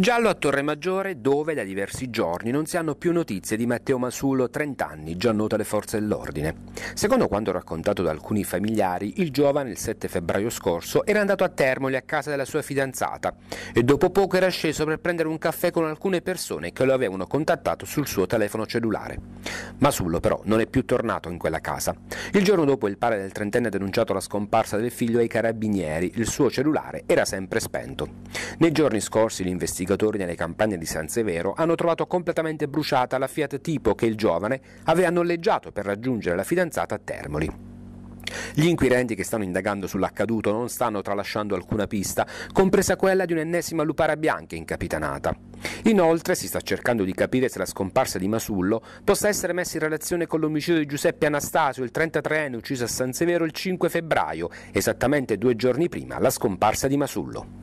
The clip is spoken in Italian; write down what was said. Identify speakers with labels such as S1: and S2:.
S1: Giallo a Torre Maggiore, dove da diversi giorni non si hanno più notizie di Matteo Masullo, 30 anni, già noto alle forze dell'ordine. Secondo quanto raccontato da alcuni familiari, il giovane il 7 febbraio scorso era andato a Termoli a casa della sua fidanzata e dopo poco era sceso per prendere un caffè con alcune persone che lo avevano contattato sul suo telefono cellulare. Masullo però non è più tornato in quella casa. Il giorno dopo il padre del trentenne ha denunciato la scomparsa del figlio ai carabinieri, il suo cellulare era sempre spento. Nei giorni scorsi l'investigatore investigatori nelle campagne di San Severo hanno trovato completamente bruciata la Fiat Tipo che il giovane aveva noleggiato per raggiungere la fidanzata a Termoli. Gli inquirenti che stanno indagando sull'accaduto non stanno tralasciando alcuna pista, compresa quella di un'ennesima lupara bianca incapitanata. Inoltre si sta cercando di capire se la scomparsa di Masullo possa essere messa in relazione con l'omicidio di Giuseppe Anastasio, il 33enne ucciso a San Severo il 5 febbraio, esattamente due giorni prima la scomparsa di Masullo.